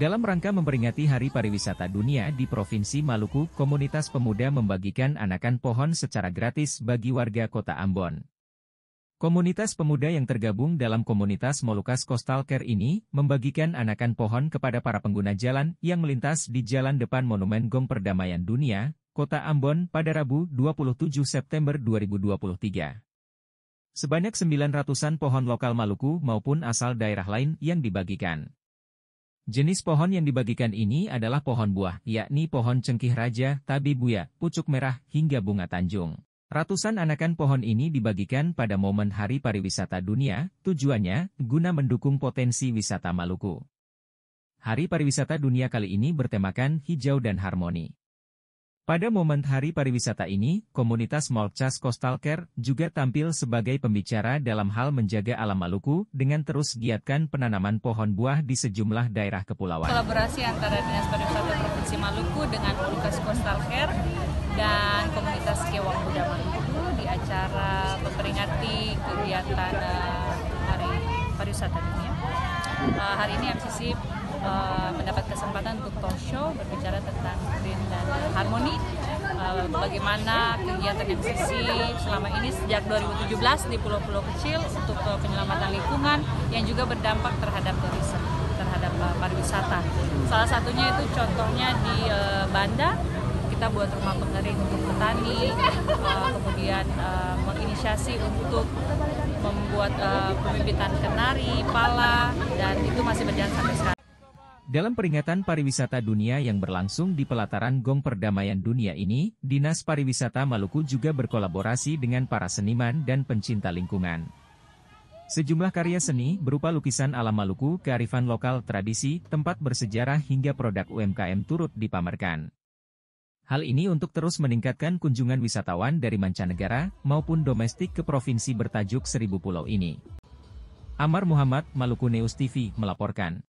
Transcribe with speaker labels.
Speaker 1: Dalam rangka memperingati Hari Pariwisata Dunia di Provinsi Maluku, komunitas pemuda membagikan anakan pohon secara gratis bagi warga kota Ambon. Komunitas pemuda yang tergabung dalam komunitas Molukas Coastal Care ini membagikan anakan pohon kepada para pengguna jalan yang melintas di jalan depan Monumen Gong Perdamaian Dunia, Kota Ambon pada Rabu 27 September 2023. Sebanyak 900-an pohon lokal Maluku maupun asal daerah lain yang dibagikan. Jenis pohon yang dibagikan ini adalah pohon buah, yakni pohon cengkih raja, tabi buya, pucuk merah, hingga bunga tanjung. Ratusan anakan pohon ini dibagikan pada momen Hari Pariwisata Dunia, tujuannya guna mendukung potensi wisata Maluku. Hari Pariwisata Dunia kali ini bertemakan hijau dan harmoni. Pada momen hari pariwisata ini, komunitas Molcas Coastal Care juga tampil sebagai pembicara dalam hal menjaga alam Maluku dengan terus giatkan penanaman pohon buah di sejumlah daerah kepulauan. Kolaborasi
Speaker 2: antara Dinas Pariwisata Provinsi Maluku dengan Molcas Coastal Care dan komunitas Kewang Buda Maluku di acara memperingati kegiatan eh, Hari Pariwisata Dunia. Uh, hari ini MCC uh, eh, mendapat kesempatan untuk talk show berbicara tentang Harmoni eh, bagaimana kegiatan MCC selama ini sejak 2017 di pulau-pulau kecil untuk penyelamatan lingkungan yang juga berdampak terhadap turisme terhadap eh, pariwisata. Salah satunya itu contohnya di eh, Banda kita buat rumah pengering untuk petani, kemudian menginisiasi untuk membuat pemimpinan kenari, pala, dan itu masih berjalan sampai sekarang.
Speaker 1: Dalam peringatan pariwisata dunia yang berlangsung di pelataran Gong Perdamaian Dunia ini, Dinas Pariwisata Maluku juga berkolaborasi dengan para seniman dan pencinta lingkungan. Sejumlah karya seni berupa lukisan alam Maluku, kearifan lokal, tradisi, tempat bersejarah hingga produk UMKM turut dipamerkan. Hal ini untuk terus meningkatkan kunjungan wisatawan dari mancanegara maupun domestik ke provinsi bertajuk Seribu Pulau ini. Amar Muhammad, Maluku News TV, melaporkan.